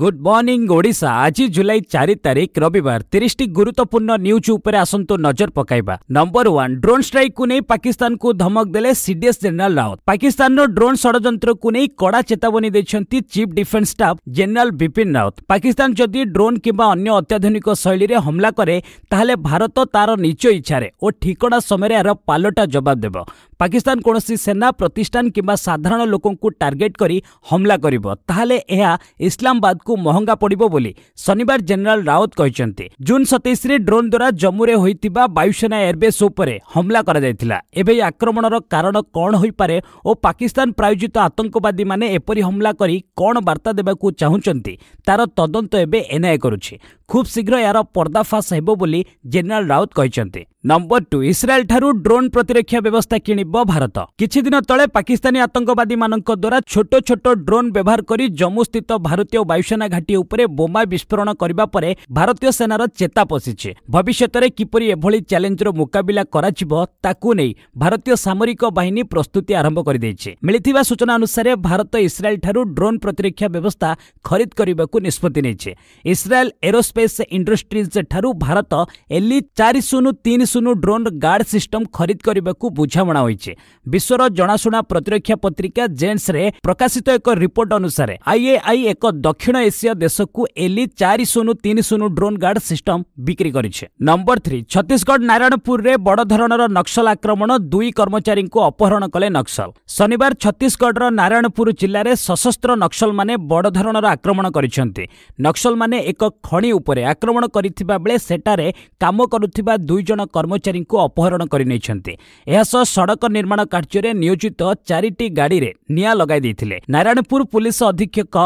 good morning Odisha আজ জুলাই চারি তারিখ রবিবার তিরিশটি গুরুত্বপূর্ণ নিউজ উপরে আসন্তু নজর পকাইবা নম্বর ওয়ান ড্রোন স্ট্রাইকକୁ ନେଇ ପାକିସ୍ତାନକୁ ଧମକ ଦେଲେ ସିଡିଏସ୍ ଜେନେରାଲ ରାଓ୍ୱତ ପାକିସ୍ତାନର ଡ୍ରୋନ୍ ଷଡ଼ଯନ୍ତ୍ରକୁ ନେଇ କଡ଼ା ଚେତାବନୀ ଦେଇଛନ୍ତି chief defence staff general Bipin Rawat Pakistan ଯଦି ଡ୍ରୋନ୍ କିମ୍ବା ଅନ୍ୟ ଅତ୍ୟାଧୁନିକ ଶୈଳୀରେ ହମଲା କରେ ତାହେଲେ ଭାରତ ତାର ନିଜ ଇଚ୍ଛାରେ ଓ ଠିକଣା ସମୟରେ ଏହାର ପାଲଟା ଜବାବ ଦେବ ପାକିସ୍ତାନ କୌଣସି ସେନା ପ୍ରତିଷ୍ଠାନ କିମ୍ବା ସାଧାରଣ ଲୋକଙ୍କୁ ଟାର୍ଗେଟ୍ କରି ହମଲା କରିବ ତାହେଲେ ଏହା ଇସଲାମାବାଦ ପାଖକୁ ମହଙ୍ଗା ପଡ଼ିବ ବୋଲି ଶନିବାର ଜେନେରାଲ ରାଓ୍ୱତ କହିଛନ୍ତି ଜୁନ୍ ସତେଇଶରେ ଡ୍ରୋନ୍ ଦ୍ୱାରା ଜମ୍ମୁରେ ହୋଇଥିବା ବାୟୁସେନା ଏୟାରବେସ୍ ଉପରେ ହମଲା କରାଯାଇଥିଲା ଏବେ ଏହି ଆକ୍ରମଣର କାରଣ କ'ଣ ହୋଇପାରେ ଓ ପାକିସ୍ତାନ ପ୍ରାୟୋଜିତ ଆତଙ୍କବାଦୀମାନେ ଏପରି ହମଲା କରି କ'ଣ ବାର୍ତ୍ତା ଦେବାକୁ ଚାହୁଁଛନ୍ତି ତାର ତଦନ୍ତ ଏବେ ଏନ୍ଆଇଏ କରୁଛି ଖୁବ୍ ଶୀଘ୍ର ଏହାର ପର୍ଦ୍ଦାଫାଶ ହେବ ବୋଲି ଜେନେରାଲ ରାଓ୍ୱତ କହିଛନ୍ତି ନମ୍ବର ଟୁ ଇସ୍ରାଏଲ୍ଠାରୁ ଡ୍ରୋନ୍ ପ୍ରତିରକ୍ଷା ବ୍ୟବସ୍ଥା କିଣିବ ଭାରତ କିଛିଦିନ ତଳେ ପାକିସ୍ତାନୀ ଆତଙ୍କବାଦୀମାନଙ୍କ ଦ୍ୱାରା ଛୋଟ ଛୋଟ ଡ୍ରୋନ୍ ବ୍ୟବହାର କରି ଜମ୍ମୁସ୍ଥିତ ଭାରତୀୟ ବାୟୁସେନା ଘାଟି ଉପରେ ବୋମା ବିସ୍ଫୋରଣ କରିବା ପରେ ଭାରତୀୟ ସେନାର ଚେତା ପଶିଛି ଭବିଷ୍ୟତରେ କିପରି ଏଭଳି ଚ୍ୟାଲେଞ୍ଜର ମୁକାବିଲା କରାଯିବ ତାକୁ ନେଇ ଭାରତୀୟ ସାମରିକ ବାହିନୀ ପ୍ରସ୍ତୁତି ଆରମ୍ଭ କରିଦେଇଛି ମିଳିଥିବା ସୂଚନା ଅନୁସାରେ ଭାରତ ଇସ୍ରାଏଲ୍ଠାରୁ ଡ୍ରୋନ୍ ପ୍ରତିରକ୍ଷା ବ୍ୟବସ୍ଥା ଖରିଦ କରିବାକୁ ନିଷ୍ପତ୍ତି ନେଇଛି ଇସ୍ରାଏଲ୍ ଏରୋସ୍ପେସ୍ ଇଣ୍ଡଷ୍ଟ୍ରିଜ୍ ଠାରୁ ଭାରତ ଏଲି ଚାରି ଶୂନ ତିନି ଆସୁନୁ ଡ୍ରୋନ୍ ଗାର୍ଡ ସିଷ୍ଟମ୍ ଖରିଦ କରିବାକୁ ବୁଝାମଣା ହୋଇଛି ବିଶ୍ୱର ଜଣାଶୁଣା ପ୍ରତିରକ୍ଷା ପତ୍ରିକା ଜେନ୍ସରେ ପ୍ରକାଶିତ ଏକ ରିପୋର୍ଟ ଅନୁସାରେ ଆଇଏଆଇ ଏକ ଦକ୍ଷିଣ ଏସୀୟ ଦେଶକୁ ଏଲି ଚାରି ଶୂନ ତିନି ଶୂନ ଡ୍ରୋନ୍ ଗାର୍ଡ ସିଷ୍ଟମ୍ ବିକ୍ରି କରିଛି ନମ୍ବର ଥ୍ରୀ ଛତିଶଗଡ଼ ନାରାୟଣପୁରରେ ବଡ଼ ଧରଣର ନକ୍ସଲ ଆକ୍ରମଣ ଦୁଇ କର୍ମଚାରୀଙ୍କୁ ଅପହରଣ କଲେ ନକ୍ସଲ ଶନିବାର ଛତିଶଗଡ଼ର ନାରାୟଣପୁର ଜିଲ୍ଲାରେ ସଶସ୍ତ୍ର ନକ୍ସଲମାନେ ବଡ଼ ଧରଣର ଆକ୍ରମଣ କରିଛନ୍ତି ନକ୍ସଲମାନେ ଏକ ଖଣି ଉପରେ ଆକ୍ରମଣ କରିଥିବା ବେଳେ ସେଠାରେ କାମ କରୁଥିବା ଦୁଇ ଜଣ କର୍ମଚାରୀଙ୍କୁ ଅପହରଣ କରିନେଇଛନ୍ତି ଏହାସହ ସଡ଼କ ନିର୍ମାଣ କାର୍ଯ୍ୟରେ ନିୟୋଜିତ ଚାରିଟି ଗାଡ଼ିରେ ନିଆଁ ଲଗାଇ ଦେଇଥିଲେ ନାରାୟଣପୁର ପୁଲିସ ଅଧୀକ୍ଷକ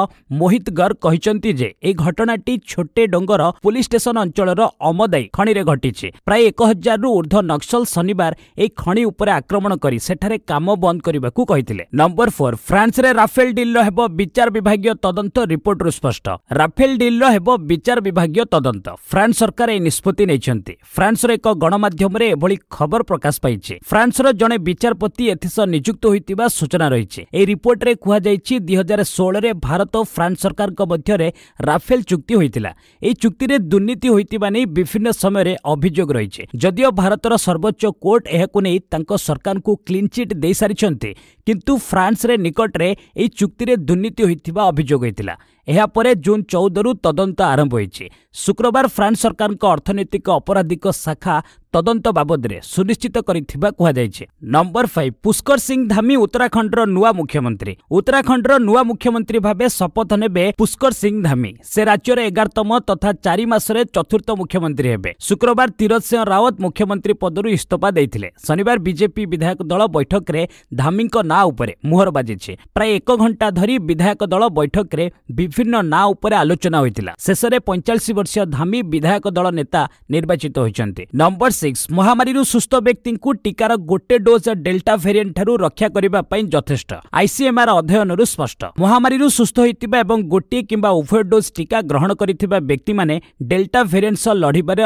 ମୋହିତ ଗର୍ଗ କହିଛନ୍ତି ଯେ ଏହି ଘଟଣାଟି ଛୋଟେ ଡଙ୍ଗର ପୁଲିସ ଷ୍ଟେସନ ଅଞ୍ଚଳର ଅମଦାଇ ଖଣିରେ ଘଟିଛି ପ୍ରାୟ ଏକ ହଜାରରୁ ଉର୍ଦ୍ଧ୍ୱ ନକ୍ସଲ ଶନିବାର ଏହି ଖଣି ଉପରେ ଆକ୍ରମଣ କରି ସେଠାରେ କାମ ବନ୍ଦ କରିବାକୁ କହିଥିଲେ ନମ୍ବର ଫୋର୍ ଫ୍ରାନ୍ସରେ ରାଫେଲ ଡିଲ୍ର ହେବ ବିଚାର ବିଭାଗୀୟ ତଦନ୍ତ ରିପୋର୍ଟରୁ ସ୍ପଷ୍ଟ ରାଫେଲ ଡିଲ୍ର ହେବ ବିଚାର ବିଭାଗୀୟ ତଦନ୍ତ ଫ୍ରାନ୍ସ ସରକାର ଏହି ନିଷ୍ପତ୍ତି ନେଇଛନ୍ତି ଫ୍ରାନ୍ସର ଏକ ଗଣ ଗଣମାଧ୍ୟମରେ ଏଭଳି ଖବର ପ୍ରକାଶ ପାଇଛି ଫ୍ରାନ୍ସର ଜଣେ ବିଚାରପତି ଏଥିସହ ନିଯୁକ୍ତ ହୋଇଥିବା ସୂଚନା ରହିଛି ଏହି ରିପୋର୍ଟରେ କୁହାଯାଇଛି ଦୁଇ ହଜାର ଷୋହଳରେ ଭାରତ ଓ ଫ୍ରାନ୍ସ ସରକାରଙ୍କ ମଧ୍ୟରେ ରାଫେଲ ଚୁକ୍ତି ହୋଇଥିଲା ଏହି ଚୁକ୍ତିରେ ଦୁର୍ନୀତି ହୋଇଥିବା ନେଇ ବିଭିନ୍ନ ସମୟରେ ଅଭିଯୋଗ ରହିଛି ଯଦିଓ ଭାରତର ସର୍ବୋଚ୍ଚ କୋର୍ଟ ଏହାକୁ ନେଇ ତାଙ୍କ ସରକାରଙ୍କୁ କ୍ଲିନ୍ଚିଟ୍ ଦେଇସାରିଛନ୍ତି କିନ୍ତୁ ଫ୍ରାନ୍ସରେ ନିକଟରେ ଏହି ଚୁକ୍ତିରେ ଦୁର୍ନୀତି ହୋଇଥିବା ଅଭିଯୋଗ ହୋଇଥିଲା ଏହାପରେ ଜୁନ୍ ଚଉଦରୁ ତଦନ୍ତ ଆରମ୍ଭ ହୋଇଛି ଶୁକ୍ରବାର ଫ୍ରାନ୍ସ ସରକାରଙ୍କ ଅର୍ଥନୈତିକ ଅପରାଧିକ ଶାଖା ତଦନ୍ତ ବାବଦରେ ସୁନିଶ୍ଚିତ କରିଥିବା କୁହାଯାଇଛି ନମ୍ବର ଫାଇଭ୍ ପୁଷ୍କର ସିଂ ଧାମୀ ଉତ୍ତରାଖଣ୍ଡର ନୂଆ ମୁଖ୍ୟମନ୍ତ୍ରୀ ଉତ୍ତରାଖଣ୍ଡର ନୂଆ ମୁଖ୍ୟମନ୍ତ୍ରୀ ଭାବେ ଶପଥ ନେବେ ପୁଷ୍କର ସିଂ ଧାମୀ ସେ ରାଜ୍ୟର ଏଗାରତମ ତଥା ଚାରି ମାସରେ ଚତୁର୍ଥ ମୁଖ୍ୟମନ୍ତ୍ରୀ ହେବେ ଶୁକ୍ରବାର ତୀରଥ ସିଂହ ରାୱତ ମୁଖ୍ୟମନ୍ତ୍ରୀ ପଦରୁ ଇସ୍ତଫା ଦେଇଥିଲେ ଶନିବାର ବିଜେପି ବିଧାୟକ ଦଳ ବୈଠକରେ ଧାମୀଙ୍କ ନାଁ ଉପରେ ମୁହର ବାଜିଛି ପ୍ରାୟ ଏକ ଘଣ୍ଟା ଧରି ବିଧାୟକ ଦଳ ବୈଠକରେ ବିଭିନ୍ନ ବିଭିନ୍ନ ନାଁ ଉପରେ ଆଲୋଚନା ହୋଇଥିଲା ଶେଷରେ ପଇଁଚାଳିଶ ବର୍ଷୀୟ ଧାମି ବିଧାୟକ ଦଳ ନେତା ନିର୍ବାଚିତ ହୋଇଛନ୍ତି ନମ୍ବର ସିକ୍ସ ମହାମାରୀରୁ ସୁସ୍ଥ ବ୍ୟକ୍ତିଙ୍କୁ ଟିକାର ଗୋଟେ ଡୋଜ୍ ଡେଲ୍ଟା ଭେରିଏଣ୍ଟ ଠାରୁ ରକ୍ଷା କରିବା ପାଇଁ ଯଥେଷ୍ଟ ଆଇସିଏମ୍ଆର୍ ଅଧ୍ୟୟନରୁ ସ୍ପଷ୍ଟ ମହାମାରୀରୁ ସୁସ୍ଥ ହୋଇଥିବା ଏବଂ ଗୋଟିଏ କିମ୍ବା ଉଭୟ ଡୋଜ୍ ଟିକା ଗ୍ରହଣ କରିଥିବା ବ୍ୟକ୍ତିମାନେ ଡେଲ୍ଟା ଭେରିଏଣ୍ଟ ସହ ଲଢ଼ିବାରେ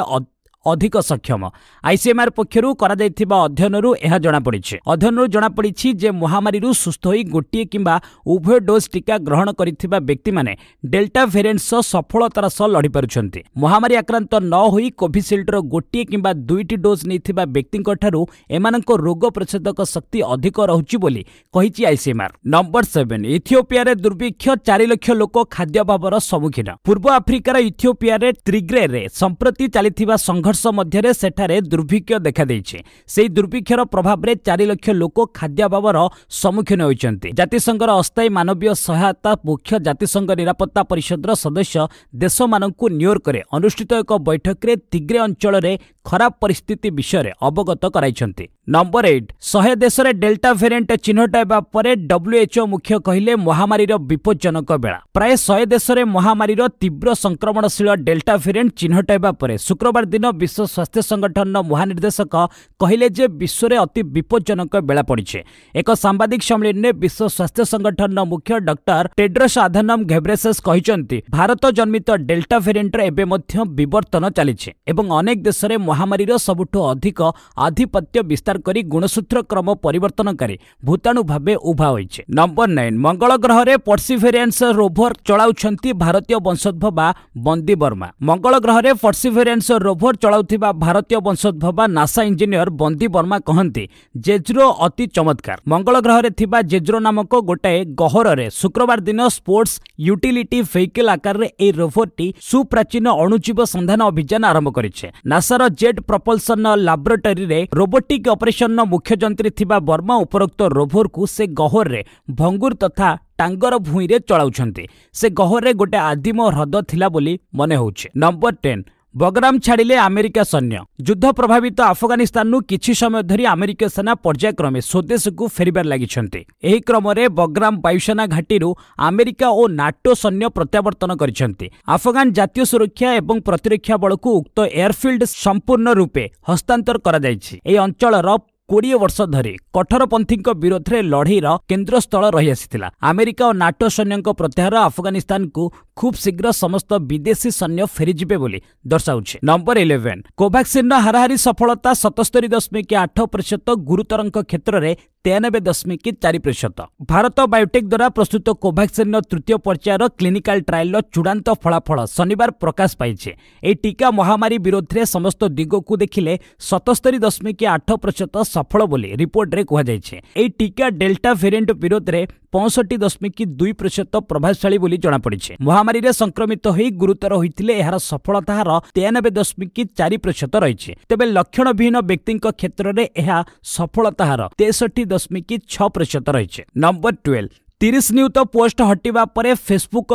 ଅଧିକ ସକ୍ଷମ ଆଇସିଏମ୍ଆର୍ ପକ୍ଷରୁ କରାଯାଇଥିବା ଅଧ୍ୟୟନରୁ ଏହା ଜଣାପଡ଼ିଛି ଅଧ୍ୟୟନରୁ ଜଣାପଡ଼ିଛି ଯେ ମହାମାରୀରୁ ସୁସ୍ଥ ହୋଇ ଗୋଟିଏ କିମ୍ବା ଉଭୟ ଡୋଜ୍ ଟିକା ଗ୍ରହଣ କରିଥିବା ବ୍ୟକ୍ତିମାନେ ଡେଲ୍ଟା ଭେରିଏଣ୍ଟ ସହ ସଫଳତାର ସହ ଲଢ଼ିପାରୁଛନ୍ତି ମହାମାରୀ ଆକ୍ରାନ୍ତ ନ ହୋଇ କୋଭିସିଲ୍ଡର ଗୋଟିଏ କିମ୍ବା ଦୁଇଟି ଡୋଜ୍ ନେଇଥିବା ବ୍ୟକ୍ତିଙ୍କ ଠାରୁ ଏମାନଙ୍କ ରୋଗ ପ୍ରତିଷେଧକ ଶକ୍ତି ଅଧିକ ରହୁଛି ବୋଲି କହିଛି ଆଇସିଏମ୍ଆର୍ ନମ୍ବର ସେଭେନ୍ ଇଥିଓପିଆରେ ଦୁର୍ଭିକ୍ଷ ଚାରି ଲକ୍ଷ ଲୋକ ଖାଦ୍ୟ ଅଭାବର ସମ୍ମୁଖୀନ ପୂର୍ବ ଆଫ୍ରିକାର ଇଥିଓପିଆରେ ତ୍ରିଗ୍ରେରେ ସମ୍ପ୍ରତି ଚାଲିଥିବା ସଂଘ ସଂଘର୍ଷ ମଧ୍ୟରେ ସେଠାରେ ଦୁର୍ଭିକ୍ଷ ଦେଖାଦେଇଛି ସେହି ଦୁର୍ଭିକ୍ଷର ପ୍ରଭାବରେ ଚାରି ଲକ୍ଷ ଲୋକ ଖାଦ୍ୟାଭାବର ସମ୍ମୁଖୀନ ହୋଇଛନ୍ତି ଜାତିସଂଘର ଅସ୍ଥାୟୀ ମାନବୀୟ ସହାୟତା ମୁଖ୍ୟ ଜାତିସଂଘ ନିରାପତ୍ତା ପରିଷଦର ସଦସ୍ୟ ଦେଶମାନଙ୍କୁ ନ୍ୟୁୟର୍କରେ ଅନୁଷ୍ଠିତ ଏକ ବୈଠକରେ ତିଗ୍ରେ ଅଞ୍ଚଳରେ ଖରାପ ପରିସ୍ଥିତି ବିଷୟରେ ଅବଗତ କରାଇଛନ୍ତି ନମ୍ବର ଏଇଟ୍ ଶହେ ଦେଶରେ ଡେଲ୍ଟା ଭେରିଏଣ୍ଟ ଚିହ୍ନଟ ହେବା ପରେ ଡବ୍ଲ୍ୟୁଏଚ୍ଓ ମୁଖ୍ୟ କହିଲେ ମହାମାରୀର ବିପଜ୍ଜନକ ବେଳା ପ୍ରାୟ ଶହେ ଦେଶରେ ମହାମାରୀର ତୀବ୍ର ସଂକ୍ରମଣଶୀଳ ଡେଲ୍ଟା ଭେରିଏଣ୍ଟ ଚିହ୍ନଟ ହେବା ପରେ ଶୁକ୍ରବାର ଦିନ ବିଶ୍ୱ ସ୍ୱାସ୍ଥ୍ୟ ସଂଗଠନର ମହାନିର୍ଦ୍ଦେଶକ କହିଲେ ଯେ ବିଶ୍ୱରେ ଅତି ବିପଜ୍ଜନକ ବେଳା ପଡ଼ିଛି ଏକ ସାମ୍ବାଦିକ ସମ୍ମିଳନୀରେ ବିଶ୍ୱ ସ୍ୱାସ୍ଥ୍ୟ ସଂଗଠନର ମୁଖ୍ୟ ଡକ୍ଟର ଟେଡ୍ରସ୍ ଆଧାନମ୍ ଘେବ୍ରେସସ୍ କହିଛନ୍ତି ଭାରତ ଜନ୍ମିତ ଡେଲ୍ଟା ଭେରିଏଣ୍ଟର ଏବେ ମଧ୍ୟ ବିବର୍ତ୍ତନ ଚାଲିଛି ଏବଂ ଅନେକ ଦେଶରେ ମହାମାରୀର ସବୁଠୁ ଅଧିକ ଆଧିପତ୍ୟ ବିସ୍ତାର କରି ଗୁଣସୂତ୍ର କ୍ରମ ପରିବର୍ତ୍ତନକାରୀ ଭୂତାଣୁ ଭାବେ ଉଭା ହୋଇଛି ନମ୍ବର ନାଇନ୍ ମଙ୍ଗଳ ଗ୍ରହରେ ପର୍ସିଭେରିଆନ୍ସ ରୋଭର ଚଳାଉଛନ୍ତି ଭାରତୀୟ ବଂଶୋଦ୍ଭବା ବନ୍ଦୀ ବର୍ମା ମଙ୍ଗଳ ଗ୍ରହରେ ପର୍ସିଭେରିଆନ୍ସ ରୋଭର ଚଳାଉଥିବା ଭାରତୀୟ ବଂଶୋଦ୍ଭବ ନାସା ଇଞ୍ଜିନିୟର ବନ୍ଦୀ ବର୍ମା କହନ୍ତି ଜେଜ୍ରୋ ଅତି ଚମତ୍କାର ମଙ୍ଗଳ ଗ୍ରହରେ ଥିବା ଜେଜ୍ରୋ ନାମକ ଗୋଟାଏ ଗହରରେ ଶୁକ୍ରବାର ଦିନ ସ୍ପୋର୍ଟସ୍ ୟୁଟିଲିଟି ଭେହିକଲ୍ ଆକାରରେ ଏହି ରୋଭରଟି ସୁପ୍ରାଚୀନ ଅଣୁଜୀବ ସନ୍ଧାନ ଅଭିଯାନ ଆରମ୍ଭ କରିଛି ନାସାର ଜେଟ୍ ପ୍ରପଲ୍ସନ୍ ଲାବ୍ରୋଟରୀରେ ରୋବୋଟିକ୍ ଅପରେସନ୍ର ମୁଖ୍ୟ ଯନ୍ତ୍ରୀ ଥିବା ବର୍ମା ଉପରୋକ୍ତ ରୋଭରକୁ ସେ ଗହରରେ ଭଙ୍ଗୁର ତଥା ଟାଙ୍ଗର ଭୂଇଁରେ ଚଳାଉଛନ୍ତି ସେ ଗହରେ ଗୋଟିଏ ଆଦିମ ହ୍ରଦ ଥିଲା ବୋଲି ମନେ ହେଉଛି ନମ୍ବର ଟେନ୍ ବଗରାମ ଛାଡ଼ିଲେ ଆମେରିକା ସୈନ୍ୟ ଯୁଦ୍ଧ ପ୍ରଭାବିତ ଆଫଗାନିସ୍ତାନରୁ କିଛି ସମୟ ଧରି ଆମେରିକୀୟ ସେନା ପର୍ଯ୍ୟାୟକ୍ରମେ ସ୍ୱଦେଶକୁ ଫେରିବାରେ ଲାଗିଛନ୍ତି ଏହି କ୍ରମରେ ବଗ୍ରାମ ବାୟୁସେନା ଘାଟିରୁ ଆମେରିକା ଓ ନାଟୋ ସୈନ୍ୟ ପ୍ରତ୍ୟାବର୍ତ୍ତନ କରିଛନ୍ତି ଆଫଗାନ ଜାତୀୟ ସୁରକ୍ଷା ଏବଂ ପ୍ରତିରକ୍ଷା ବଳକୁ ଉକ୍ତ ଏୟାରଫିଲ୍ଡ ସମ୍ପୂର୍ଣ୍ଣ ରୂପେ ହସ୍ତାନ୍ତର କରାଯାଇଛି ଏହି ଅଞ୍ଚଳର କୋଡ଼ିଏ ବର୍ଷ ଧରି କଠୋରପନ୍ଥୀଙ୍କ ବିରୋଧରେ ଲଢ଼େଇର କେନ୍ଦ୍ରସ୍ଥଳ ରହିଆସିଥିଲା ଆମେରିକା ଓ ନାଟୋ ସୈନ୍ୟଙ୍କ ପ୍ରତ୍ୟାହାର ଆଫଗାନିସ୍ତାନକୁ খুব শীঘ্র সমস্ত বিদেশী সৈন্য ফেরিযিবে বলে দর্শাউছে নম্বর ইলেভেন কোভাক্সিনর হারাহারি সফলতা সতস্তরি দশমিক আঠ প্রতিশত গুরুতর ক্ষেত্রে তেয়ানবে দশমিক চারি প্রতিশত ভারত বায়োটেক দ্বারা প্রস্তুত কোভাক্সিনর তৃতীয় পর্যায়ের ক্লিনিকাল ট্রায়ালর চূড়ান্ত ফলাফল শনিবার প্রকাশ পাইছে এই টিকা মহামারী বিরোধে সমস্ত দিগক দেখলে সতস্তরি দশমিক আঠ প্রতিশত সফল বলে রিপোর্টে কুহযাইছে এই টিকা ডেল্টা ভেরিয়েট বিরোধে পঁয়ষট্টি দশমিক দুই প্রতিশত প্রভাবশালী বলে জনাপড়ছে মহামারী ମହାମାରୀରେ ସଂକ୍ରମିତ ହୋଇ ଗୁରୁତର ହୋଇଥିଲେ ଏହାର ସଫଳତା ହାର ତେୟାନବେ ଦଶମିକ ଚାରି ପ୍ରତିଶତ ରହିଛି ତେବେ ଲକ୍ଷଣବିହୀନ ବ୍ୟକ୍ତିଙ୍କ କ୍ଷେତ୍ରରେ ଏହା ସଫଳତା ହାର ତେଷଠି ଦଶମିକ ଛଅ ପ୍ରତିଶତ ରହିଛି ନମ୍ବର ଟୁଏଲ୍ଭ तिरि नियुक्त पोस्ट हटापर फेसबुक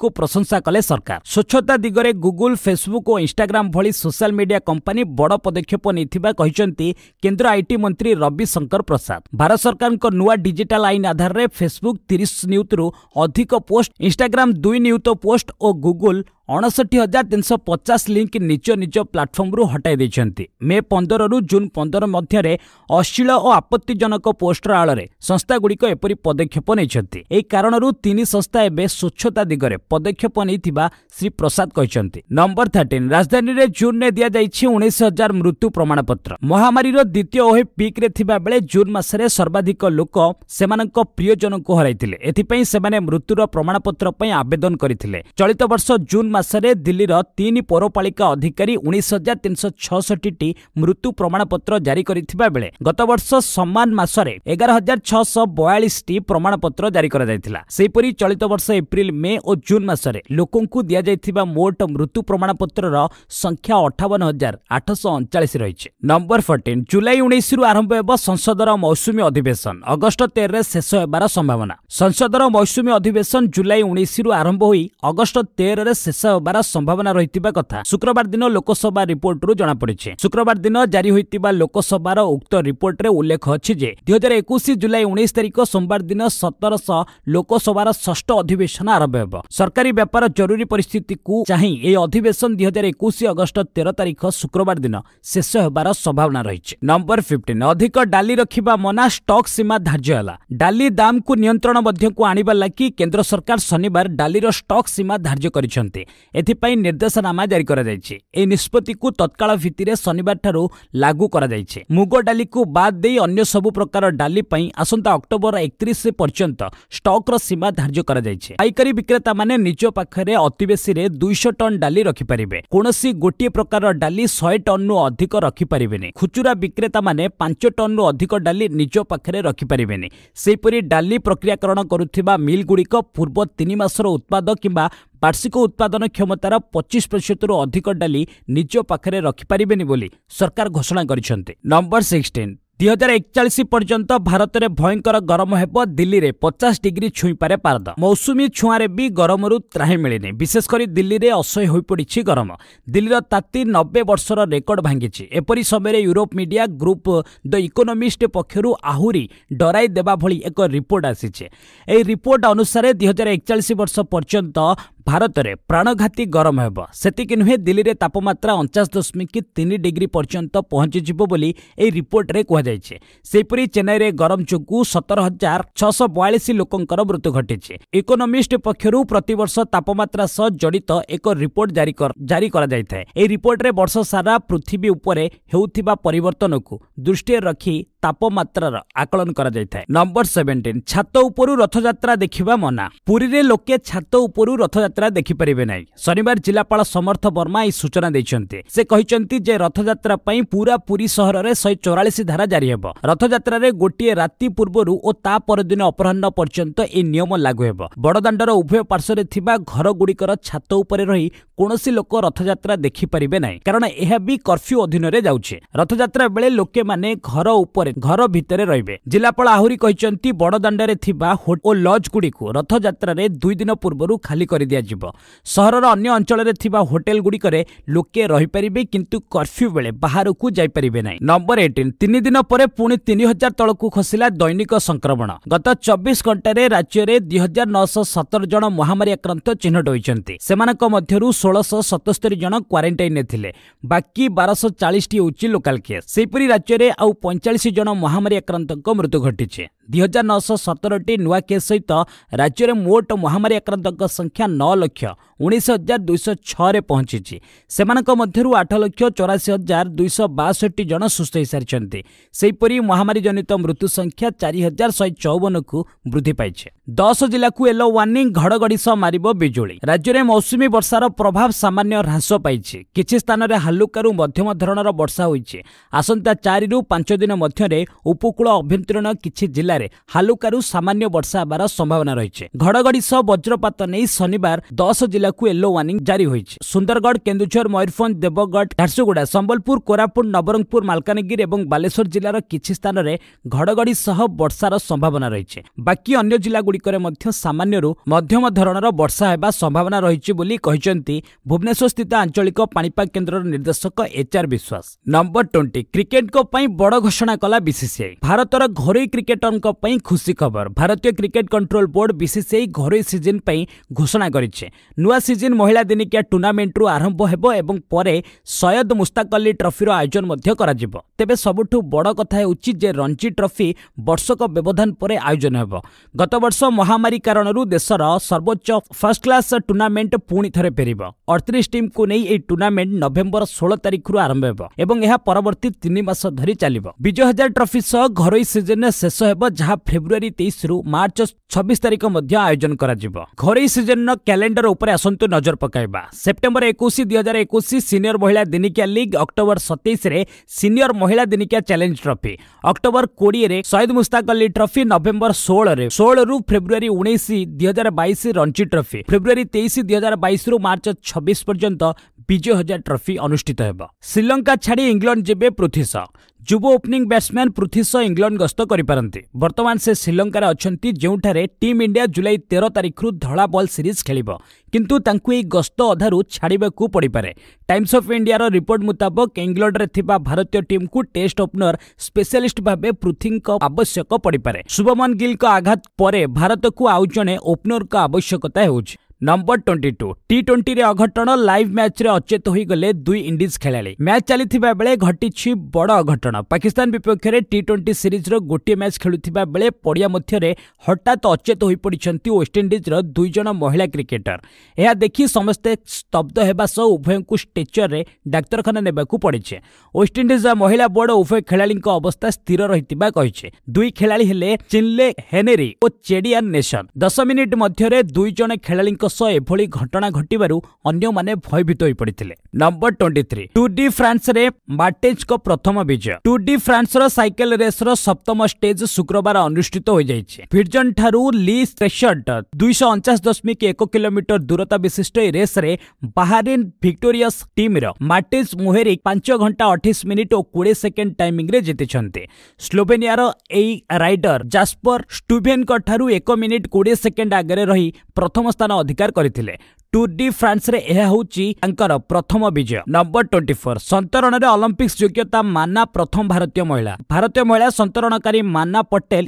को प्रशंसा कले सरकार स्वच्छता दिगरे Google Facebook Instagram social media company बड पदक्षेपि केन्द्र आईटी ट मन्त्री रविशङ्कर प्रसाद भारत सरकारको नयाँ डिजिटाल आइन आधारले फेसबुक अधिक पोस्ट इन्स्टाग्राम दुई नियुक्त पोस्ट गुगु ଅଣଷଠି ହଜାର ତିନିଶହ ପଚାଶ ଲିଙ୍କ୍ ନିଜ ନିଜ ପ୍ଲାଟଫର୍ମରୁ ହଟାଇ ଦେଇଛନ୍ତି ମେ ପନ୍ଦରରୁ ଜୁନ୍ ପନ୍ଦର ମଧ୍ୟରେ ଅଶ୍ଳୀଳ ଓ ଆପତ୍ତିଜନକ ପୋଷ୍ଟର ଆଳରେ ସଂସ୍ଥାଗୁଡ଼ିକ ଏପରି ପଦକ୍ଷେପ ନେଇଛନ୍ତି ଏହି କାରଣରୁ ତିନି ସଂସ୍ଥା ଏବେ ସ୍ୱଚ୍ଛତା ଦିଗରେ ପଦକ୍ଷେପ ନେଇଥିବା ଶ୍ରୀ ପ୍ରସାଦ କହିଛନ୍ତି ନମ୍ବର ଥାର୍ଟିନ୍ ରାଜଧାନୀରେ ଜୁନ୍ରେ ଦିଆଯାଇଛି ଉଣେଇଶ ହଜାର ମୃତ୍ୟୁ ପ୍ରମାଣପତ୍ର ମହାମାରୀର ଦ୍ୱିତୀୟ ଓହେ ପିକ୍ରେ ଥିବାବେଳେ ଜୁନ୍ ମାସରେ ସର୍ବାଧିକ ଲୋକ ସେମାନଙ୍କ ପ୍ରିୟଜନଙ୍କୁ ହରାଇଥିଲେ ଏଥିପାଇଁ ସେମାନେ ମୃତ୍ୟୁର ପ୍ରମାଣପତ୍ର ପାଇଁ ଆବେଦନ କରିଥିଲେ ଚଳିତ ବର୍ଷ ଜୁନ୍ ମାସରେ ଦିଲ୍ଲୀର ତିନି ପୌରପାଳିକା ଅଧିକାରୀ ଉଣେଇଶ ହଜାର ତିନିଶହ ଛଅଷଠିଟି ମୃତ୍ୟୁ ପ୍ରମାଣପତ୍ର ଜାରି କରିଥିବା ବେଳେ ଗତବର୍ଷ ସମାନ ମାସରେ ଏଗାର ହଜାର ଛଅଶହ ବୟାଳିଶଟି ପ୍ରମାଣପତ୍ର ଜାରି କରାଯାଇଥିଲା ସେହିପରି ଚଳିତ ବର୍ଷ ଏପ୍ରିଲ ମେ ଓ ଜୁନ୍ ମାସରେ ଲୋକଙ୍କୁ ଦିଆଯାଇଥିବା ମୋଟ ମୃତ୍ୟୁ ପ୍ରମାଣପତ୍ରର ସଂଖ୍ୟା ଅଠାବନ ହଜାର ଆଠଶହ ଅଣଚାଳିଶ ରହିଛି ନମ୍ବର ଫୋର୍ଟିନ୍ ଜୁଲାଇ ଉଣେଇଶରୁ ଆରମ୍ଭ ହେବ ସଂସଦର ମୌସୁମୀ ଅଧିବେଶନ ଅଗଷ୍ଟ ତେରରେ ଶେଷ ହେବାର ସମ୍ଭାବନା ସଂସଦର ମୌସୁମୀ ଅଧିବେଶନ ଜୁଲାଇ ଉଣେଇଶରୁ ଆରମ୍ଭ ହୋଇ ଅଗଷ୍ଟ ତେରରେ ଶେଷ ହେବାର ସମ୍ଭାବନା ରହିଥିବା କଥା ଶୁକ୍ରବାର ଦିନ ଲୋକସଭା ରିପୋର୍ଟରୁ ଜଣାପଡ଼ିଛି ଶୁକ୍ରବାର ଦିନ ଜାରି ହୋଇଥିବା ଲୋକସଭାର ଉକ୍ତ ରିପୋର୍ଟରେ ଉଲ୍ଲେଖ ଅଛି ଯେ ଦୁଇ ହଜାର ଏକୋଇଶ ଜୁଲାଇ ଉଣେଇଶ ତାରିଖ ସୋମବାର ଦିନ ସତରଶହ ଲୋକସଭାର ଷଷ୍ଠ ଅଧିବେଶନ ଆରମ୍ଭ ହେବ ସରକାରୀ ବ୍ୟାପାର ଜରୁରୀ ପରିସ୍ଥିତିକୁ ଚାହିଁ ଏହି ଅଧିବେଶନ ଦୁଇ ହଜାର ଏକୋଇଶ ଅଗଷ୍ଟ ତେର ତାରିଖ ଶୁକ୍ରବାର ଦିନ ଶେଷ ହେବାର ସମ୍ଭାବନା ରହିଛି ନମ୍ବର ଫିଫ୍ଟିନ୍ ଅଧିକ ଡାଲି ରଖିବା ମନା ଷ୍ଟକ୍ ସୀମା ଧାର୍ଯ୍ୟ ହେଲା ଡାଲି ଦାମକୁ ନିୟନ୍ତ୍ରଣ ମଧ୍ୟକୁ ଆଣିବା ଲାଗି କେନ୍ଦ୍ର ସରକାର ଶନିବାର ଡାଲିର ଷ୍ଟକ୍ ସୀମା ଧାର୍ଯ୍ୟ କରିଛନ୍ତି ଏଥିପାଇଁ ନିର୍ଦ୍ଦେଶନାମା ଜାରି କରାଯାଇଛି ଏହି ନିଷ୍ପତ୍ତିକୁ ତତ୍କାଳ ଭିତ୍ତିରେ ଶନିବାରଠାରୁ ଲାଗୁ କରାଯାଇଛି ମୁଗ ଡାଲିକୁ ବାଦ୍ ଦେଇ ଅନ୍ୟ ସବୁ ପ୍ରକାର ଡାଲି ପାଇଁ ଆସନ୍ତା ଅକ୍ଟୋବର ଏକତିରିଶ ପର୍ଯ୍ୟନ୍ତ ଷ୍ଟକ୍ର ସୀମା ଧାର୍ଯ୍ୟ କରାଯାଇଛି ପାଇକାରୀ ବିକ୍ରେତାମାନେ ନିଜ ପାଖରେ ଅତିବେଶୀରେ ଦୁଇଶହ ଟନ୍ ଡାଲି ରଖିପାରିବେ କୌଣସି ଗୋଟିଏ ପ୍ରକାର ଡାଲି ଶହେ ଟନ୍ରୁ ଅଧିକ ରଖିପାରିବେନି ଖୁଚୁରା ବିକ୍ରେତାମାନେ ପାଞ୍ଚ ଟନ୍ରୁ ଅଧିକ ଡାଲି ନିଜ ପାଖରେ ରଖିପାରିବେନି ସେହିପରି ଡାଲି ପ୍ରକ୍ରିୟାକରଣ କରୁଥିବା ମିଲ୍ଗୁଡ଼ିକ ପୂର୍ବ ତିନି ମାସର ଉତ୍ପାଦ କିମ୍ବା ବାର୍ଷିକ ଉତ୍ପାଦନ କ୍ଷମତାର ପଚିଶ ପ୍ରତିଶତରୁ ଅଧିକ ଡାଲି ନିଜ ପାଖରେ ରଖିପାରିବେନି ବୋଲି ସରକାର ଘୋଷଣା କରିଛନ୍ତି ନମ୍ବର ସିକ୍ସଟିନ୍ ଦୁଇ ହଜାର ଏକଚାଳିଶ ପର୍ଯ୍ୟନ୍ତ ଭାରତରେ ଭୟଙ୍କର ଗରମ ହେବ ଦିଲ୍ଲୀରେ ପଚାଶ ଡିଗ୍ରୀ ଛୁଇଁପାରେ ପାରଦ ମୌସୁମୀ ଛୁଆଁରେ ବି ଗରମରୁ ତ୍ରାହି ମିଳିନି ବିଶେଷ କରି ଦିଲ୍ଲୀରେ ଅସହ୍ୟ ହୋଇପଡ଼ିଛି ଗରମ ଦିଲ୍ଲୀର ତାତି ନବେ ବର୍ଷର ରେକର୍ଡ ଭାଙ୍ଗିଛି ଏପରି ସମୟରେ Europe media group the Economist ପକ୍ଷରୁ ଆହୁରି ଡରାଇ ଦେବା ଭଳି ଏକ ରିପୋର୍ଟ ଆସିଛି ଏହି ରିପୋର୍ଟ ଅନୁସାରେ ଦୁଇ ହଜାର ଏକଚାଳିଶ ବର୍ଷ ପର୍ଯ୍ୟନ୍ତ ଭାରତରେ ପ୍ରାଣଘାତୀ ଗରମ ହେବ ସେତିକି ନୁହେଁ ଦିଲ୍ଲୀରେ ତାପମାତ୍ରା ଅଣଚାଶ ଦଶମିକ ତିନି ଡିଗ୍ରୀ ପର୍ଯ୍ୟନ୍ତ ପହଞ୍ଚିଯିବ ବୋଲି ଏହି ରିପୋର୍ଟରେ କୁହାଯାଇଛି ସେହିପରି ଚେନ୍ନାଇରେ ଗରମ ଯୋଗୁଁ ସତର ହଜାର ଛଅଶହ ବୟାଳିଶ ଲୋକଙ୍କର ମୃତ୍ୟୁ ଘଟିଛି ଇକୋନୋମିଷ୍ଟ ପକ୍ଷରୁ ପ୍ରତିବର୍ଷ ତାପମାତ୍ରା ସହ ଜଡ଼ିତ ଏକ ରିପୋର୍ଟ ଜାରି ଜାରି କରାଯାଇଥାଏ ଏହି ରିପୋର୍ଟରେ ବର୍ଷ ସାରା ପୃଥିବୀ ଉପରେ ହେଉଥିବା ପରିବର୍ତ୍ତନକୁ ଦୃଷ୍ଟିରେ ରଖି ତାପମାତ୍ରାର ଆକଳନ କରାଯାଇଥାଏ ନମ୍ବର ସେଭେଣ୍ଟିନ୍ ଛାତ ଉପରୁ ରଥଯାତ୍ରା ଦେଖିବା ମନା ପୁରୀରେ ଲୋକେ ଛାତ ଉପରୁ ରଥଯାତ୍ରା ରଥଯାତ୍ରା ଦେଖିପାରିବେ ନାହିଁ ଶନିବାର ଜିଲ୍ଲାପାଳ ସମର୍ଥ ବର୍ମା ଏହି ସୂଚନା ଦେଇଛନ୍ତି ସେ କହିଛନ୍ତି ଯେ ରଥଯାତ୍ରା ପାଇଁ ପୁରା ପୁରୀ ସହରରେ ଶହେ ଚଉରାଳିଶ ଧାରା ଜାରି ହେବ ରଥଯାତ୍ରାରେ ଗୋଟିଏ ରାତି ପୂର୍ବରୁ ଓ ତା ପରଦିନ ଅପରାହ୍ନ ପର୍ଯ୍ୟନ୍ତ ଏହି ନିୟମ ଲାଗୁ ହେବ ବଡ଼ଦାଣ୍ଡର ଉଭୟ ପାର୍ଶ୍ୱରେ ଥିବା ଘରଗୁଡ଼ିକର ଛାତ ଉପରେ ରହି କୌଣସି ଲୋକ ରଥଯାତ୍ରା ଦେଖିପାରିବେ ନାହିଁ କାରଣ ଏହା ବି କର୍ଫ୍ୟୁ ଅଧୀନରେ ଯାଉଛି ରଥଯାତ୍ରା ବେଳେ ଲୋକେମାନେ ଘର ଉପରେ ଘର ଭିତରେ ରହିବେ ଜିଲ୍ଲାପାଳ ଆହୁରି କହିଛନ୍ତି ବଡ଼ଦାଣ୍ଡରେ ଥିବା ହୋଟେଲ ଓ ଲଜ୍ଗୁଡ଼ିକୁ ରଥଯାତ୍ରାରେ ଦୁଇ ଦିନ ପୂର୍ବରୁ ଖାଲି କରିଦିଆ ଦିଆଯିବ ସହରର ଅନ୍ୟ ଅଞ୍ଚଳରେ ଥିବା ହୋଟେଲ୍ଗୁଡ଼ିକରେ ଲୋକେ ରହିପାରିବେ କିନ୍ତୁ କର୍ଫ୍ୟୁ ବେଳେ ବାହାରକୁ ଯାଇପାରିବେ ନାହିଁ ନମ୍ବର ଏଇଟିନ୍ ତିନି ଦିନ ପରେ ପୁଣି ତିନି ହଜାର ତଳକୁ ଖସିଲା ଦୈନିକ ସଂକ୍ରମଣ ଗତ ଚବିଶ ଘଣ୍ଟାରେ ରାଜ୍ୟରେ ଦୁଇ ହଜାର ନଅଶହ ସତର ଜଣ ମହାମାରୀ ଆକ୍ରାନ୍ତ ଚିହ୍ନଟ ହୋଇଛନ୍ତି ସେମାନଙ୍କ ମଧ୍ୟରୁ ଷୋଳଶହ ସତସ୍ତରି ଜଣ କ୍ୱାରେଣ୍ଟାଇନ୍ରେ ଥିଲେ ବାକି ବାରଶହ ଚାଳିଶଟି ହେଉଛି ଲୋକାଲ୍ କେସ୍ ସେହିପରି ରାଜ୍ୟରେ ଆଉ ପଇଁଚାଳିଶ ଜଣ ମହାମାରୀ ଆକ୍ରାନ୍ତଙ୍କ ମୃତ୍ୟୁ ଘଟିଛି ଦୁଇ ହଜାର ନଅଶହ ସତରଟି ନୂଆ କେସ୍ ସହିତ ରାଜ୍ୟରେ ମୋଟ ମହାମାରୀ ଆକ୍ରାନ୍ତଙ୍କ ସଂଖ୍ୟା ନଅ ଲକ୍ଷ ଉଣେଇଶ ହଜାର ଦୁଇଶହ ଛଅରେ ପହଞ୍ଚିଛି ସେମାନଙ୍କ ମଧ୍ୟରୁ ଆଠ ଲକ୍ଷ ଚଉରାଶୀ ହଜାର ଦୁଇଶହ ବାଷଠି ଜଣ ସୁସ୍ଥ ହୋଇସାରିଛନ୍ତି ସେହିପରି ମହାମାରୀ ଜନିତ ମୃତ୍ୟୁ ସଂଖ୍ୟା ଚାରି ହଜାର ଶହେ ଚଉବନକୁ ବୃଦ୍ଧି ପାଇଛି ଦଶ ଜିଲ୍ଲାକୁ ୟେଲୋ ୱାର୍ଣ୍ଣିଂ ଘଡ଼ଘଡ଼ି ସହ ମାରିବ ବିଜୁଳି ରାଜ୍ୟରେ ମୌସୁମୀ ବର୍ଷାର ପ୍ରଭାବ ସାମାନ୍ୟ ହ୍ରାସ ପାଇଛି କିଛି ସ୍ଥାନରେ ହାଲୁକାରୁ ମଧ୍ୟମ ଧରଣର ବର୍ଷା ହୋଇଛି ଆସନ୍ତା ଚାରିରୁ ପାଞ୍ଚ ଦିନ ମଧ୍ୟରେ ଉପକୂଳ ଅଭ୍ୟନ୍ତରୀଣ କିଛି ଜିଲ୍ଲା ଜିଲ୍ଲାରେ ହାଲୁକାରୁ ସାମାନ୍ୟ ବର୍ଷା ହେବାର ସମ୍ଭାବନା ରହିଛି ଘଡ଼ଘଡ଼ି ସହ ବଜ୍ରପାତ ନେଇ ଶନିବାର ଦଶ ଜିଲ୍ଲାକୁ ୟେଲୋ ୱାର୍ଣ୍ଣିଂ ଜାରି ହୋଇଛି ସୁନ୍ଦରଗଡ଼ କେନ୍ଦୁଝର ମୟୂରଭଞ୍ଜ ଦେବଗଡ଼ ଝାରସୁଗୁଡ଼ା ସମ୍ବଲପୁର କୋରାପୁଟ ନବରଙ୍ଗପୁର ମାଲକାନଗିରି ଏବଂ ବାଲେଶ୍ୱର ଜିଲ୍ଲାର କିଛି ସ୍ଥାନରେ ଘଡ଼ଘଡ଼ି ସହ ବର୍ଷାର ସମ୍ଭାବନା ରହିଛି ବାକି ଅନ୍ୟ ଜିଲ୍ଲାଗୁଡ଼ିକରେ ମଧ୍ୟ ସାମାନ୍ୟରୁ ମଧ୍ୟମ ଧରଣର ବର୍ଷା ହେବା ସମ୍ଭାବନା ରହିଛି ବୋଲି କହିଛନ୍ତି ସ୍ଥିତ ଆଞ୍ଚଳିକ ପାଣିପାଗ କେନ୍ଦ୍ରର ନିର୍ଦ୍ଦେଶକ H HR Biswas number twenty କ୍ରିକେଟଙ୍କ ପାଇଁ ବଡ଼ ଘୋଷଣା କଲା ବିସିସିଆଇ ଭାରତର ଘରୋଇ କ୍ରିକେଟରଙ୍କ ପାଇଁ ଖୁସି ଖବର ଭାରତୀୟ କ୍ରିକେଟ୍ କଣ୍ଟ୍ରୋଲ ବୋର୍ଡ ବିସିସିଆଇ ଘରୋଇ ସିଜିନ୍ ପାଇଁ ଘୋଷଣା କରିଛି ନୂଆ ସିଜିନ୍ ମହିଳା ଦିନିକିଆ ଟୁର୍ଣ୍ଣାମେଣ୍ଟରୁ ଆରମ୍ଭ ହେବ ଏବଂ ପରେ ସୟଦ ମୁସ୍ତାକ ଅଲ୍ଲୀ ଟ୍ରଫିର ଆୟୋଜନ ମଧ୍ୟ କରାଯିବ ତେବେ ସବୁଠୁ ବଡ଼ କଥା ହେଉଛି ଯେ ରଞ୍ଜି ଟ୍ରଫି ବର୍ଷକ ବ୍ୟବଧାନ ପରେ ଆୟୋଜନ ହେବ ଗତବର୍ଷ ମହାମାରୀ କାରଣରୁ ଦେଶର ସର୍ବୋଚ୍ଚ ଫାର୍ଷ୍ଟ କ୍ଲାସ୍ ଟୁର୍ଣ୍ଣାମେଣ୍ଟ ପୁଣି ଥରେ ଫେରିବ ଅଠତିରିଶ ଟିମ୍କୁ ନେଇ ଏହି ଟୁର୍ଣ୍ଣାମେଣ୍ଟ ନଭେମ୍ବର ଷୋହଳ ତାରିଖରୁ ଆରମ୍ଭ ହେବ ଏବଂ ଏହା ପରବର୍ତ୍ତୀ ତିନି ମାସ ଧରି ଚାଲିବ ବିଜୟ ହଜାର ଟ୍ରଫି ସହ ଘରୋଇ ସିଜିନ୍ରେ ଶେଷ ହେବ ଯାହା ଫେବୃଆରୀ ତେଇଶରୁ ମାର୍ଚ୍ଚ ଛବିଶ ତାରିଖ ମଧ୍ୟ ଆୟୋଜନ କରାଯିବ ଘରୋଇ ସିଜନର କ୍ୟାଲେଣ୍ଡର ଉପରେ ଆସନ୍ତୁ ନଜର ପକାଇବା ସେପ୍ଟେମ୍ବର ଏକୋଇଶ ଦୁଇ ହଜାର ଏକୋଇଶ ସିନିୟର ମହିଳା ଦିନିକିଆ ଲିଗ୍ ଅକ୍ଟୋବର ସତେଇଶରେ ସିନିୟର ମହିଳା ଦିନିକିଆ ଚ୍ୟାଲେଞ୍ଜ ଟ୍ରଫି ଅକ୍ଟୋବର କୋଡ଼ିଏରେ ସୟଦ ମୁସ୍ତାକ ଅଲ୍ଲୀ ଟ୍ରଫି ନଭେମ୍ବର ଷୋହଳରେ ଷୋହଳରୁ ଫେବୃଆରୀ ଉଣେଇଶ ଦୁଇ ହଜାର ବାଇଶ ରଞ୍ଜି ଟ୍ରଫି ଫେବୃଆରୀ ତେଇଶ ଦୁଇ ହଜାର ବାଇଶରୁ ମାର୍ଚ୍ଚ ଛବିଶ ପର୍ଯ୍ୟନ୍ତ ବିଜୟ ହଜାର ଟ୍ରଫି ଅନୁଷ୍ଠିତ ହେବ ଶ୍ରୀଲଙ୍କା ଛାଡ଼ି ଇଂଲଣ୍ଡ ଯିବେ ପୃଥ୍ୱୀ ଶ ଯୁବ ଓପନିଂ ବ୍ୟାଟ୍ସମ୍ୟାନ୍ ପୃଥ୍ୱୀ ସହ ଇଂଲଣ୍ଡ ଗସ୍ତ କରିପାରନ୍ତି ବର୍ତ୍ତମାନ ସେ ଶ୍ରୀଲଙ୍କାରେ ଅଛନ୍ତି ଯେଉଁଠାରେ ଟିମ୍ ଇଣ୍ଡିଆ ଜୁଲାଇ ତେର ତାରିଖରୁ ଧଳା ବଲ୍ ସିରିଜ୍ ଖେଳିବ କିନ୍ତୁ ତାଙ୍କୁ ଏହି ଗସ୍ତ ଅଧାରୁ ଛାଡ଼ିବାକୁ ପଡ଼ିପାରେ ଟାଇମ୍ସ ଅଫ୍ ଇଣ୍ଡିଆର ରିପୋର୍ଟ ମୁତାବକ ଇଂଲଣ୍ଡରେ ଥିବା ଭାରତୀୟ ଟିମ୍କୁ ଟେଷ୍ଟ ଓପନର ସ୍ପେଶାଲିଷ୍ଟ ଭାବେ ପୃଥ୍ୱୀଙ୍କ ଆବଶ୍ୟକ ପଡ଼ିପାରେ ଶୁଭମନ ଗିଲ୍ଙ୍କ ଆଘାତ ପରେ ଭାରତକୁ ଆଉ ଜଣେ ଓପନରଙ୍କ ଆବଶ୍ୟକତା ହେଉଛି নম্বর টোয়েন্টি টু টি টোয়েন্টিরে অঘটন লাইভ ম্যাচরে অচেত হয়ে গলে দুই ইন্ডিজ খেলাড়ি ম্যাচ চাল বেড়ে ঘটিছি বড় অঘটন পাকিস্তান বিপক্ষে টি টোয়েন্টি সিরিজর গোটিয়ে ম্যাচ খেলুবা বেড়ে পড়িয়া মধ্যে হঠাৎ অচেত হয়ে পড়ছেন ওয়েস্টইন্ডিজর দুইজন মহিলা ক্রিকেটর ଏହା ଦେଖି ସମସ୍ତେ ସ୍ତବ୍ଧ ହେବା ସହ ଉଭୟଙ୍କୁ ଷ୍ଟ୍ରେଚରରେ ଡାକ୍ତରଖାନା ନେବାକୁ ପଡ଼ିଛି ୱେଷ୍ଟଇଣ୍ଡିଜ୍ର ମହିଳା ବୋର୍ଡ ଉଭୟ ଖେଳାଳିଙ୍କ ଅବସ୍ଥା ସ୍ଥିର ରହିଥିବା କହିଛି ଦୁଇ ଖେଳାଳି ହେଲେ ଚିନ୍ଲେ ହେନେରି ଓ ଚେଡିଆନ୍ ନେସନ୍ ଦଶ ମିନିଟ୍ ମଧ୍ୟରେ ଦୁଇ ଜଣ ଖେଳାଳିଙ୍କ ବିସ୍କସ ଏଭଳି ଘଟଣା ଘଟିବାରୁ ଅନ୍ୟମାନେ ଭୟଭୀତ ହୋଇପଡ଼ିଥିଲେ number twenty three Tour de ଫ୍ରାନ୍ସରେ ମାର୍ଟେଜ୍ଙ୍କ ପ୍ରଥମ ବିଜୟ ଟୁ ଡି ଫ୍ରାନ୍ସର ସାଇକେଲ ରେସ୍ର ସପ୍ତମ ଷ୍ଟେଜ୍ ଶୁକ୍ରବାର ଅନୁଷ୍ଠିତ ହୋଇଯାଇଛି ଠାରୁ ଲି ଷ୍ଟ୍ରେସର୍ଡ ଦୁଇଶହ ଅଣଚାଶ ଦଶମିକ ଏକ କିଲୋମିଟର ଦୂରତା ବିଶିଷ୍ଟ ଏହି ରେସ୍ରେ ବାହାରିନ୍ ଭିକ୍ଟୋରିୟସ୍ ଟିମ୍ର ମାର୍ଟିସ୍ ମୁହେରିକ୍ ପାଞ୍ଚ ଘଣ୍ଟା ଅଠେଇଶ ମିନିଟ୍ ଓ କୋଡ଼ିଏ ସେକେଣ୍ଡ ଟାଇମିଂରେ ଜିତିଛନ୍ତି ସ୍ଲୋଭେନିଆର ଏହି ରାଇଡର ଜାସ୍ପର ଠାରୁ ଏକ ମିନିଟ୍ କୋଡ଼ିଏ ସେକେଣ୍ଡ ଆଗରେ ରହି ପ୍ରଥମ ସ୍ଥାନ ଅଧିକ ସ୍ୱୀକାର କରିଥିଲେ ଟୁର୍ ଡି ଫ୍ରାନ୍ସରେ ଏହା ହେଉଛି ତାଙ୍କର ପ୍ରଥମ ବିଜୟ ନମ୍ବର ଟ୍ୱେଣ୍ଟି ଫୋର୍ ସନ୍ତରଣରେ ଅଲମ୍ପିକ୍ସ ଯୋଗ୍ୟତା ମାନା ପ୍ରଥମ ଭାରତୀୟ ମହିଳା ଭାରତୀୟ ମହିଳା ସନ୍ତରଣକାରୀ ମାନା ପଟେଲ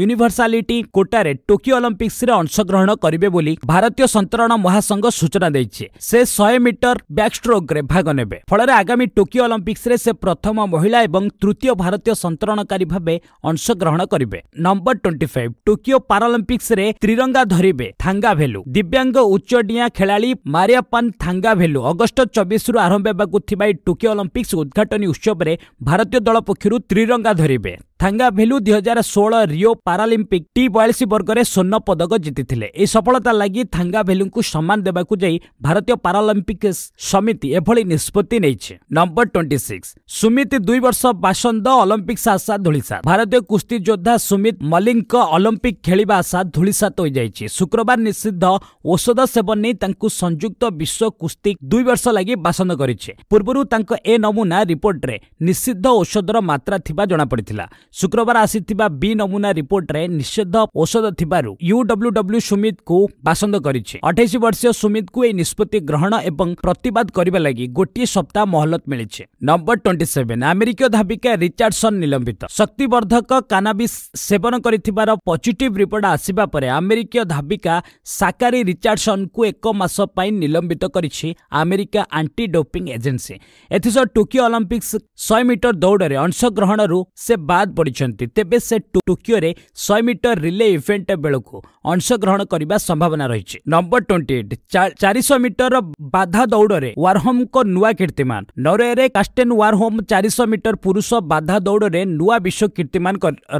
ୟୁନିଭର୍ସାଲିଟି କୋଟାରେ ଟୋକିଓ ଅଲମ୍ପିକ୍ସରେ ଅଂଶଗ୍ରହଣ କରିବେ ବୋଲି ଭାରତୀୟ ସନ୍ତରଣ ମହାସଂଘ ସୂଚନା ଦେଇଛି ସେ ଶହେ ମିଟର ବ୍ୟାକ୍ଷ୍ଟ୍ରୋକ୍ରେ ଭାଗ ନେବେ ଫଳରେ ଆଗାମୀ ଟୋକିଓ ଅଲମ୍ପିକ୍ସରେ ସେ ପ୍ରଥମ ମହିଳା ଏବଂ ତୃତୀୟ ଭାରତୀୟ ସନ୍ତରଣକାରୀ ଭାବେ ଅଂଶଗ୍ରହଣ କରିବେ ନମ୍ବର ଟ୍ୱେଣ୍ଟି ଫାଇଭ୍ ଟୋକିଓ ପାରାଅଲମ୍ପିକ୍ସରେ ତ୍ରିରଙ୍ଗା ଧରିବେ ଥାଙ୍ଗା ଭେଲୁ ଦିବ୍ୟାଙ୍ଗ ଉଚ୍ଚଡିଆଁ ଖେଳାଳି ମାରିଆପାନ୍ ଥାଙ୍ଗାଭେଲୁ ଅଗଷ୍ଟ ଚବିଶରୁ ଆରମ୍ଭ ହେବାକୁ ଥିବା ଏହି ଟୋକିଓ ଅଲିମ୍ପିକ୍ସ ଉଦ୍ଘାଟନୀ ଉତ୍ସବରେ ଭାରତୀୟ ଦଳ ପକ୍ଷରୁ ତ୍ରିରଙ୍ଗା ଧରିବେ ଥାଙ୍ଗାଭେଲୁ ଦୁଇ ହଜାର ଷୋହଳ ରିଓ ପାରାଲିମ୍ପିକ୍ ଟି ବୟାଳିଶ ବର୍ଗରେ ସ୍ୱର୍ଣ୍ଣ ପଦକ ଜିତିଥିଲେ ଏହି ସଫଳତା ଲାଗି ଥାଙ୍ଗାଭେଲୁଙ୍କୁ ସମ୍ମାନ ଦେବାକୁ ଯାଇ ଭାରତୀୟ ପାରାଲିମ୍ପିକ୍ ସମିତି ଏଭଳି ନିଷ୍ପତ୍ତି ନେଇଛି ନମ୍ବର ଟ୍ୱେଣ୍ଟି ସିକ୍ସ ସୁମିତ ଦୁଇ ବର୍ଷ ବାସନ୍ଦ ଅଲିମ୍ପିକ୍ସ ଆଶା ଧୂଳିସା ଭାରତୀୟ କୁସ୍ତି ଯୋଦ୍ଧା ସୁମିତ ମଲ୍ଲିକଙ୍କ ଅଲିମ୍ପିକ୍ ଖେଳିବା ଆଶା ଧୂଳିସାତ ହୋଇଯାଇଛି ଶୁକ୍ରବାର ନିଷିଦ୍ଧ ଔଷଧ ସେବନ ଆଣି ତାଙ୍କୁ ସଂଯୁକ୍ତ ବିଶ୍ୱ କୁସ୍ତି ଦୁଇ ବର୍ଷ ଲାଗି ବାସନ୍ଦ କରିଛି ପୂର୍ବରୁ ତାଙ୍କ ଏ ନମୁନା ରିପୋର୍ଟରେ ନିଷିଦ୍ଧ ଔଷଧର ମାତ୍ରା ଥିବା ଜଣାପଡ଼ିଥିଲା ଶୁକ୍ରବାର ଆସିଥିବା ବି ନମୁନା ରିପୋର୍ଟରେ ନିଷିଦ୍ଧ ଔଷଧ ଥିବାରୁ ୟୁଡବ୍ଲ୍ୟୁଡବ୍ଲ୍ୟୁ ସୁମିତଙ୍କୁ ବାସନ୍ଦ କରିଛି ଅଠେଇଶ ବର୍ଷୀୟ ସୁମିତଙ୍କୁ ଏହି ନିଷ୍ପତ୍ତି ଗ୍ରହଣ ଏବଂ ପ୍ରତିବାଦ କରିବା ଲାଗି ଗୋଟିଏ ସପ୍ତାହ ମହଲତ ମିଳିଛି ନମ୍ବର ଟ୍ୱେଣ୍ଟି ସେଭେନ୍ ଆମେରିକୀୟ ଧାବିକା ରିଚାର୍ଡସନ୍ ନିଲମ୍ବିତ ଶକ୍ତିବର୍ଦ୍ଧକ କାନାବିସ୍ ସେବନ କରିଥିବାର ପଜିଟିଭ୍ ରିପୋର୍ଟ ଆସିବା ପରେ ଆମେରିକୀୟ ଧାବିକା ସାକାରୀ ରିଚାର୍ଡସନ୍ଙ୍କୁ ଏକ ଏକ ମାସ ପାଇଁ ନିଲମ୍ବିତ କରିଛି ଆମେରିକା ଆଣ୍ଟି ଡୋପିଂ ଏଜେନ୍ସି ଏଥିସହ ଟୋକିଓ ଅଲମ୍ପିକ୍ସ ଶହେ ମିଟର ଦୌଡ଼ରେ ଅଂଶଗ୍ରହଣରୁ ସେ ବାଦ୍ ପଡ଼ିଛନ୍ତି ତେବେ ସେ ଟୋକିଓରେ ଶହେ ମିଟର ରିଲେ ଇଭେଣ୍ଟ ବେଳକୁ ଅଂଶଗ୍ରହଣ କରିବା ସମ୍ଭାବନା ରହିଛି ନମ୍ବର ଟ୍ୱେଣ୍ଟି ଏଇଟ୍ ଚାରିଶହ ମିଟର ବାଧା ଦୌଡ଼ରେ ୱାରହୋମ୍ଙ୍କ ନୂଆ କୀର୍ତ୍ତିମାନ ନରୱେରେ କାଷ୍ଟେନ୍ ୱାରହୋମ୍ ଚାରିଶହ ମିଟର ପୁରୁଷ ବାଧା ଦୌଡ଼ରେ ନୂଆ ବିଶ୍ୱ କୀର୍ତ୍ତିମାନ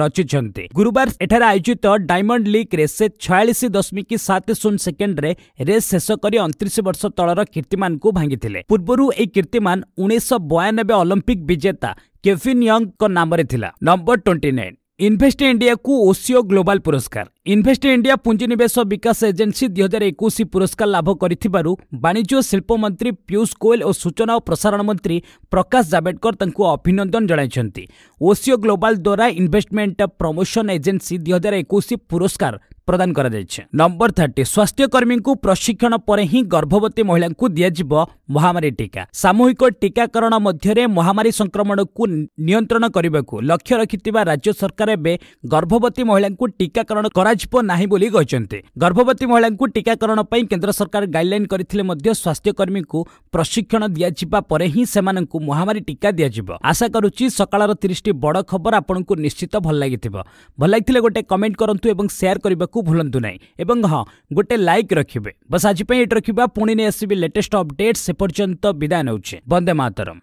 ରଚିଛନ୍ତି ଗୁରୁବାର ଏଠାରେ ଆୟୋଜିତ ଡାଇମଣ୍ଡ ଲିଗ୍ରେ ସେ ଛୟାଳିଶ ଦଶମିକ ସାତ ଶୂନ ସେକେଣ୍ଡରେ ରେସ୍ ଶେଷ କରି ଅଣତିରିଶ ବର୍ଷ ତଳର କୀର୍ତ୍ତିମାନଙ୍କୁ ଭାଙ୍ଗିଥିଲେ ପୂର୍ବରୁ ଏହି କୀର୍ତ୍ତିମାନ ଉଣେଇଶହ ବୟାନବେ ଅଲମ୍ପିକ୍ ବିଜେତା କେଭିନ୍ ୟଙ୍ଗଙ୍କ ନାମରେ ଥିଲା ନମ୍ବର ଟ୍ୱେଣ୍ଟି ନାଇନ୍ ଇନଭେଷ୍ଟ ଇଣ୍ଡିଆକୁ ଓସିଓ ଗ୍ଲୋବାଲ ପୁରସ୍କାର ଇନ୍ଭେଷ୍ଟ ଇଣ୍ଡିଆ ପୁଞ୍ଜିନିବେଶ ବିକାଶ ଏଜେନ୍ସି ଦୁଇହଜାର ଏକୋଇଶ ପୁରସ୍କାର ଲାଭ କରିଥିବାରୁ ବାଣିଜ୍ୟ ଓ ଶିଳ୍ପ ମନ୍ତ୍ରୀ ପିୟୁଷ ଗୋଏଲ ଓ ସୂଚନା ଓ ପ୍ରସାରଣ ମନ୍ତ୍ରୀ ପ୍ରକାଶ ଜାଭେଡକର ତାଙ୍କୁ ଅଭିନନ୍ଦନ ଜଣାଇଛନ୍ତି ଓସିଓ ଗ୍ଲୋବାଲ ଦ୍ୱାରା ଇନ୍ଭେଷ୍ଟମେଣ୍ଟ ପ୍ରମୋସନ ଏଜେନ୍ସି ଦୁଇହଜାର ଏକୋଇଶ ପୁରସ୍କାର ପ୍ରଦାନ କରାଯାଇଛି ନମ୍ବର ଥାର୍ଟି ସ୍ୱାସ୍ଥ୍ୟକର୍ମୀଙ୍କୁ ପ୍ରଶିକ୍ଷଣ ପରେ ହିଁ ଗର୍ଭବତୀ ମହିଳାଙ୍କୁ ଦିଆଯିବ ମହାମାରୀ ଟିକା ସାମୂହିକ ଟିକାକରଣ ମଧ୍ୟରେ ମହାମାରୀ ସଂକ୍ରମଣକୁ ନିୟନ୍ତ୍ରଣ କରିବାକୁ ଲକ୍ଷ୍ୟ ରଖିଥିବା ରାଜ୍ୟ ସରକାର ଏବେ ଗର୍ଭବତୀ ମହିଳାଙ୍କୁ ଟିକାକରଣ କରା ଝିଅ ନାହିଁ ବୋଲି କହିଛନ୍ତି ଗର୍ଭବତୀ ମହିଳାଙ୍କୁ ଟିକାକରଣ ପାଇଁ କେନ୍ଦ୍ର ସରକାର ଗାଇଡ୍ଲାଇନ୍ କରିଥିଲେ ମଧ୍ୟ ସ୍ୱାସ୍ଥ୍ୟକର୍ମୀଙ୍କୁ ପ୍ରଶିକ୍ଷଣ ଦିଆଯିବା ପରେ ହିଁ ସେମାନଙ୍କୁ ମହାମାରୀ ଟିକା ଦିଆଯିବ ଆଶା କରୁଛି ସକାଳର ତିରିଶଟି ବଡ଼ ଖବର ଆପଣଙ୍କୁ ନିଶ୍ଚିତ ଭଲ ଲାଗିଥିବ ଭଲ ଲାଗିଥିଲେ ଗୋଟେ କମେଣ୍ଟ କରନ୍ତୁ ଏବଂ ସେୟାର କରିବାକୁ ଭୁଲନ୍ତୁ ନାହିଁ ଏବଂ ହଁ ଗୋଟେ ଲାଇକ୍ ରଖିବେ ବସ୍ ଆଜି ପାଇଁ ଏଠି ରଖିବା ପୁଣି ନେଇ ଆସିବି ଲେଟେଷ୍ଟ ଅପଡେଟ୍ ସେ ପର୍ଯ୍ୟନ୍ତ ବିଦାୟ ନେଉଛି ବନ୍ଦେ ମାତରମ୍